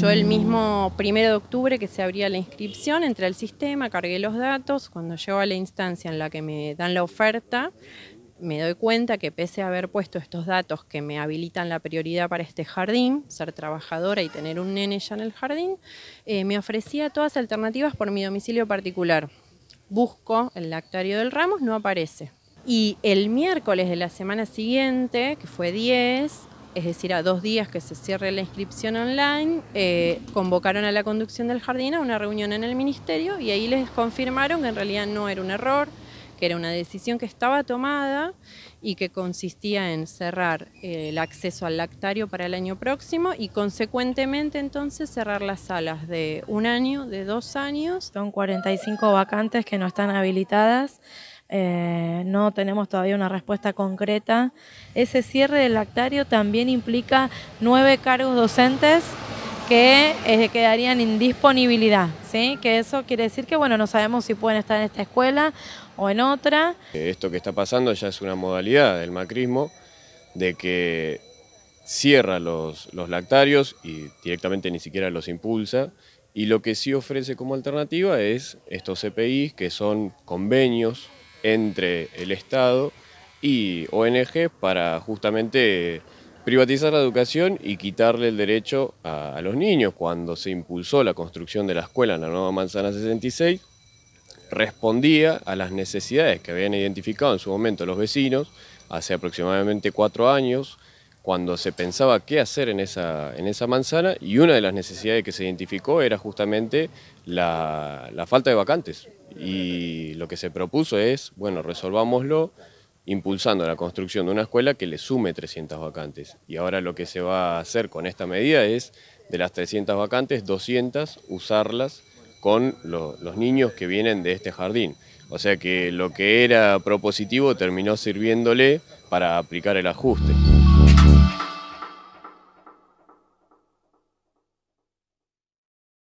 Yo el mismo primero de octubre que se abría la inscripción, entré al sistema, cargué los datos. Cuando llego a la instancia en la que me dan la oferta, me doy cuenta que pese a haber puesto estos datos que me habilitan la prioridad para este jardín, ser trabajadora y tener un nene ya en el jardín, eh, me ofrecía todas alternativas por mi domicilio particular. Busco el lactario del Ramos, no aparece. Y el miércoles de la semana siguiente, que fue 10, es decir, a dos días que se cierre la inscripción online, eh, convocaron a la conducción del jardín a una reunión en el ministerio y ahí les confirmaron que en realidad no era un error, que era una decisión que estaba tomada y que consistía en cerrar eh, el acceso al lactario para el año próximo y consecuentemente entonces cerrar las salas de un año, de dos años. Son 45 vacantes que no están habilitadas. Eh, no tenemos todavía una respuesta concreta. Ese cierre del lactario también implica nueve cargos docentes que eh, quedarían en disponibilidad, ¿sí? que eso quiere decir que bueno, no sabemos si pueden estar en esta escuela o en otra. Eh, esto que está pasando ya es una modalidad del macrismo de que cierra los, los lactarios y directamente ni siquiera los impulsa, y lo que sí ofrece como alternativa es estos CPIs, que son convenios entre el Estado y ONG para justamente privatizar la educación y quitarle el derecho a, los niños. Cuando se impulsó la construcción de la escuela en la nueva Manzana 66, respondía a las necesidades que habían identificado en su momento los vecinos hace aproximadamente cuatro años cuando se pensaba qué hacer en esa, en esa manzana y una de las necesidades que se identificó era justamente la, falta de vacantes. Y lo que se propuso es, bueno, resolvámoslo impulsando la construcción de una escuela que le sume 300 vacantes. Y ahora lo que se va a hacer con esta medida es, de las 300 vacantes, 200 usarlas con los niños que vienen de este jardín. O sea que lo que era propositivo terminó sirviéndole para aplicar el ajuste.